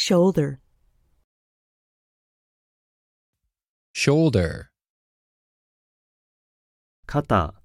Shoulder. Shoulder. 肩